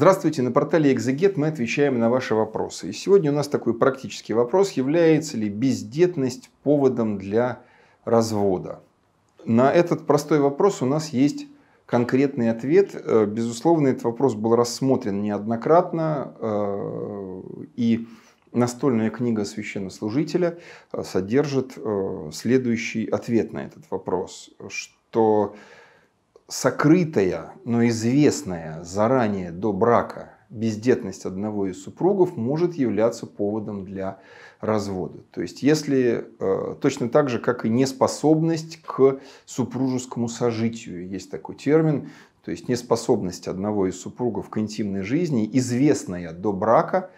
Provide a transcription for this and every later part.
Здравствуйте, на портале Экзегет мы отвечаем на ваши вопросы. И сегодня у нас такой практический вопрос, является ли бездетность поводом для развода. На этот простой вопрос у нас есть конкретный ответ. Э, безусловно, этот вопрос был рассмотрен неоднократно, э, и настольная книга священнослужителя э, содержит следующий ответ на этот вопрос, что сокрытая, но известная заранее до брака бездетность одного из супругов может являться поводом для развода. То есть, если э, точно так же, как и неспособность к супружескому сожитию, есть такой термин, то есть неспособность одного из супругов к интимной жизни, известная до брака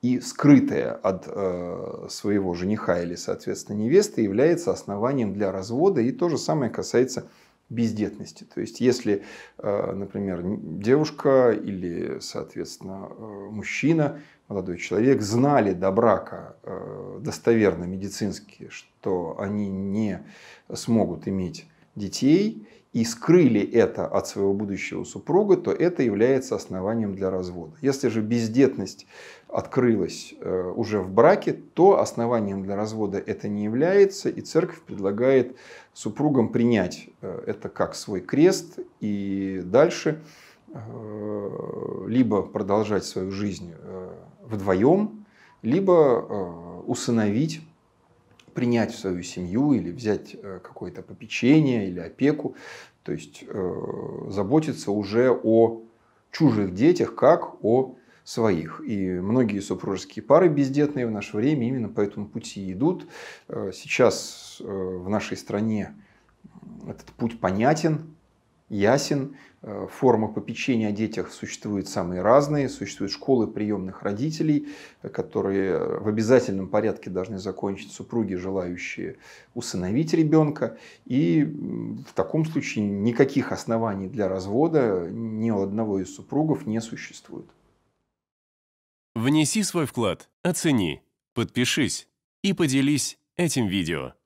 и скрытая от э, своего жениха или, соответственно, невесты, является основанием для развода. И то же самое касается бездетности. То есть, если, э, например, девушка или, соответственно, э, мужчина, молодой человек, знали до брака э, достоверно медицински, что они не смогут иметь детей, и скрыли это от своего будущего супруга, то это является основанием для развода. Если же бездетность открылась э, уже в браке, то основанием для развода это не является, и церковь предлагает супругам принять э, это как свой крест и дальше э, либо продолжать свою жизнь вдвоем, либо усыновить принять в свою семью или взять э, какое-то попечение или опеку, то есть э, заботиться уже о чужих детях, как о своих. И многие супружеские пары бездетные в наше время именно по этому пути идут. Э, сейчас в нашей стране этот путь понятен, ясен. Э, Формы попечения о детях существуют самые разные. Существуют школы приемных родителей, э, которые э, в обязательном порядке должны закончить супруги, желающие усыновить ребенка. И в таком случае никаких оснований для развода ни у одного из супругов не существует. Внеси свой вклад, оцени, подпишись и поделись этим видео.